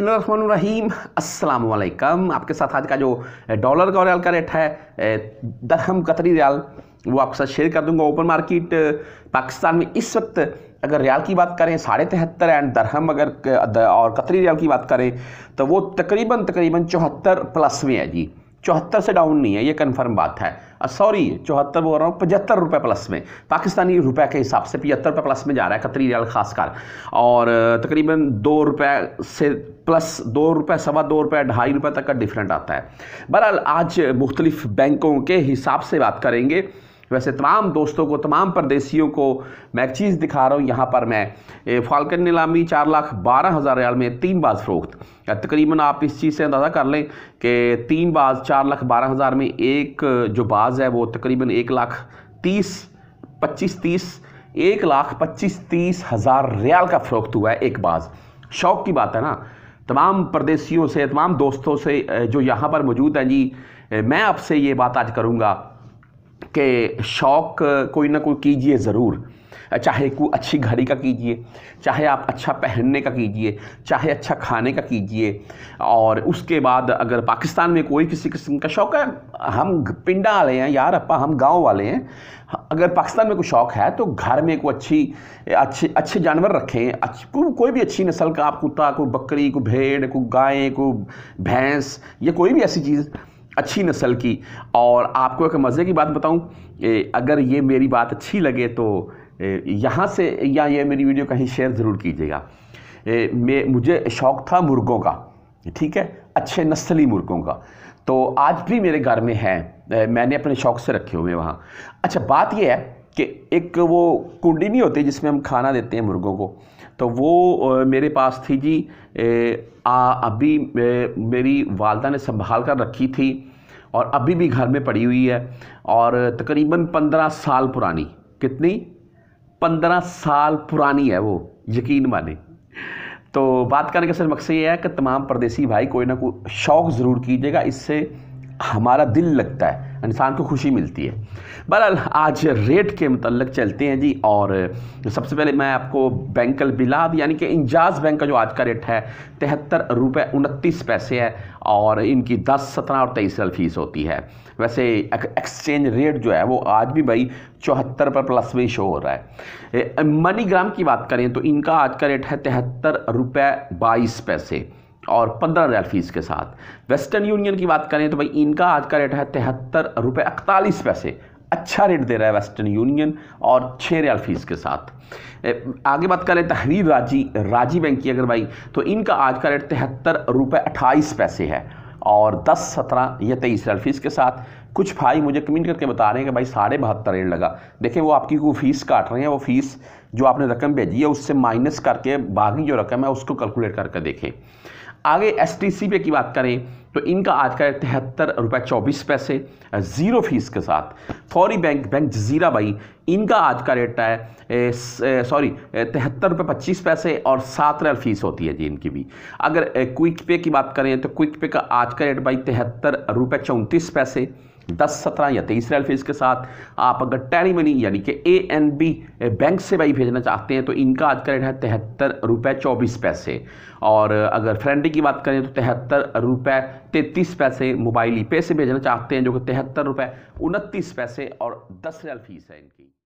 बसमीम अस्सलाम आपके साथ आज का जो डॉलर का रियाल का रेट है दरहम कतरी रियाल वो आपके साथ शेयर कर दूंगा ओपन मार्केट पाकिस्तान में इस वक्त अगर रियाल की बात करें साढ़े तिहत्तर एंड दरहम अगर और कतरी रियाल की बात करें तो वो तकरीबन तकरीबन चौहत्तर प्लस में है जी चौहत्तर से डाउन नहीं है ये कन्फर्म बात है सॉरी चौहत्तर बोल रहा हूँ पचहत्तर रुपये प्लस में पाकिस्तानी रुपए के हिसाब से पचहत्तर रुपये प्लस में जा रहा है कतरी रियाल खासकर और तकरीबन दो रुपये से प्लस दो रुपये सवा दो रुपये ढाई रुपये तक का डिफरेंट आता है बहरहाल आज मुख्तलिफ बैंकों के हिसाब से बात करेंगे वैसे तमाम दोस्तों को तमाम परदेसियों को मैं एक चीज़ दिखा रहा हूँ यहाँ पर मैं फालकन नीलामी चार लाख बारह हज़ार रियाल में तीन बाज फरोख्त तकरीबन आप इस चीज़ से अंदाज़ा कर लें कि तीन बाज चार लाख बारह हज़ार में एक जो बाज है वो तकरीबन एक लाख तीस पच्चीस तीस एक लाख पच्चीस तीस हज़ार रियाल का फ़रोख्त हुआ है एक बाज शौक की बात है ना तमाम परदेसियों से तमाम दोस्तों से जो यहाँ पर मौजूद हैं जी मैं आपसे ये बात आज करूँगा के शौक़ कोई ना कोई कीजिए ज़रूर चाहे को अच्छी घड़ी का कीजिए चाहे आप अच्छा पहनने का कीजिए चाहे अच्छा खाने का कीजिए और उसके बाद अगर पाकिस्तान में कोई किसी किस्म का शौक़ है हम पिंडा वाले हैं यार अपा हम गांव वाले हैं अगर पाकिस्तान में कोई शौक़ है तो घर में कोई अच्छी अच्छे अच्छे जानवर रखें को, कोई भी अच्छी नस्ल का आप कुत्ता कोई बकरी कोई भेड़ कोई गाय कोई भैंस या कोई भी ऐसी चीज़ अच्छी नस्ल की और आपको एक मज़े की बात बताऊं अगर ये मेरी बात अच्छी लगे तो यहाँ से या ये मेरी वीडियो कहीं शेयर ज़रूर कीजिएगा मैं मुझे शौक़ था मुर्गों का ठीक है अच्छे नस्ली मुर्गों का तो आज भी मेरे घर में है मैंने अपने शौक़ से रखे हुए वहाँ अच्छा बात यह है कि एक वो कुंडी नहीं होती जिसमें हम खाना देते हैं मुर्गों को तो वो मेरे पास थी जी आ, अभी मेरी वालदा ने संभाल कर रखी थी और अभी भी घर में पड़ी हुई है और तकरीबन पंद्रह साल पुरानी कितनी पंद्रह साल पुरानी है वो यकीन माने तो बात करने का सर मकसद ये है कि तमाम परदेसी भाई कोई ना कोई शौक़ ज़रूर कीजिएगा इससे हमारा दिल लगता है इंसान को खुशी मिलती है बहरहाल आज रेट के मतलब चलते हैं जी और सबसे पहले मैं आपको बैंकल बिलाद यानी कि इंजाज बैंक का जो आज का रेट है तिहत्तर रुपये उनतीस पैसे है और इनकी दस सत्रह और तेईस साल फीस होती है वैसे एक्सचेंज रेट जो है वो आज भी भाई चौहत्तर पर प्लस में शो हो रहा है मनीग्राम की बात करें तो इनका आज का रेट है तिहत्तर रुपये बाईस पैसे और पंद्रह हज़ार फीस के साथ वेस्टर्न यूनियन की बात करें तो भाई इनका आज का रेट है तिहत्तर रुपये इकतालीस पैसे अच्छा रेट दे रहा है वेस्टर्न यूनियन और छः रियाल फीस के साथ आगे बात करें तहरीर राजी राजी बैंक की अगर भाई तो इनका आज का रेट तिहत्तर रुपये अट्ठाईस पैसे है और दस सत्रह या तेईस रियाल फीस के साथ कुछ भाई मुझे कमेंट करके बता रहे हैं कि भाई साढ़े बहत्तर रेट लगा देखें वो आपकी को फीस काट रहे हैं वो फीस जो आपने रकम भेजी है उससे माइनस करके बाकी जो रकम है उसको कैलकुलेट करके देखें आगे एस पे e की बात करें तो इनका आज का तिहत्तर रुपये चौबीस पैसे ज़ीरो फीस के साथ फौरी बैंक बैंक जजीरा भाई इनका आज का रेट है सॉरी तिहत्तर रुपये पच्चीस पैसे और सात रियल फीस होती है जी इनकी भी अगर क्विक पे की बात करें तो क्विक पे का आज का रेट भाई तिहत्तर रुपये चौंतीस पैसे दस सत्रह या तेईस फीस के साथ आप अगर टैली मनी यानी कि ए एन बी बैंक से भाई भेजना चाहते हैं तो इनका आज का रेट है तिहत्तर रुपये चौबीस पैसे और अगर फ्रेंडी की बात करें तो तिहत्तर रुपये तैंतीस पैसे मोबाइल ई पे से भेजना चाहते हैं जो कि तिहत्तर रुपये उनतीस पैसे और दस रेल फीस है इनकी